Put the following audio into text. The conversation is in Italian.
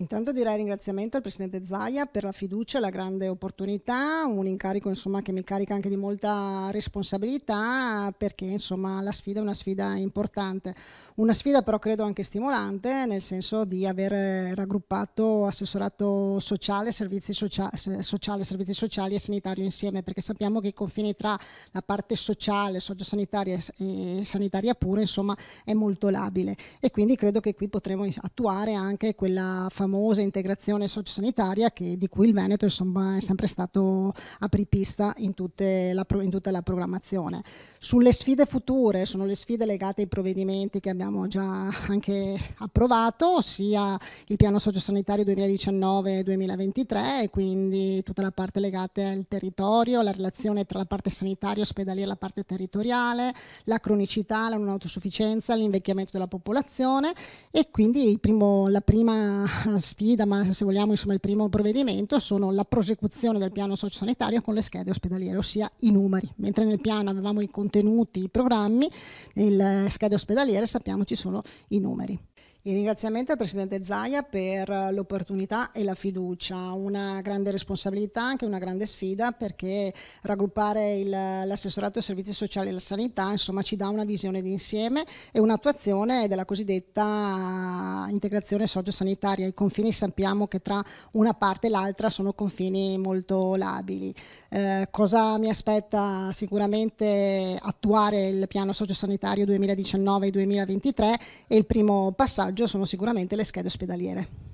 Intanto direi ringraziamento al Presidente Zaia per la fiducia e la grande opportunità, un incarico insomma, che mi carica anche di molta responsabilità perché insomma, la sfida è una sfida importante, una sfida però credo anche stimolante nel senso di aver raggruppato assessorato sociale, servizi, socia sociale, servizi sociali e sanitario insieme perché sappiamo che i confini tra la parte sociale, sociosanitaria e sanitaria pure insomma, è molto labile e quindi credo che qui potremo attuare anche quella famosa famosa integrazione sociosanitaria che, di cui il Veneto insomma, è sempre stato apripista in, la, in tutta la programmazione. Sulle sfide future, sono le sfide legate ai provvedimenti che abbiamo già anche approvato, sia il piano sociosanitario 2019-2023 e quindi tutta la parte legata al territorio, la relazione tra la parte sanitaria, ospedaliera e la parte territoriale, la cronicità, la non autosufficienza, l'invecchiamento della popolazione e quindi primo, la prima sfida, ma se vogliamo insomma il primo provvedimento, sono la prosecuzione del piano sociosanitario con le schede ospedaliere, ossia i numeri. Mentre nel piano avevamo i contenuti, i programmi, nelle schede ospedaliere sappiamo ci sono i numeri. Il ringraziamento al Presidente Zaia per l'opportunità e la fiducia, una grande responsabilità, anche una grande sfida perché raggruppare l'assessorato ai servizi sociali e alla sanità insomma, ci dà una visione d'insieme e un'attuazione della cosiddetta integrazione sociosanitaria. I confini sappiamo che tra una parte e l'altra sono confini molto labili. Eh, cosa mi aspetta sicuramente attuare il piano sociosanitario 2019-2023 e il primo passaggio vantaggio sono sicuramente le schede ospedaliere.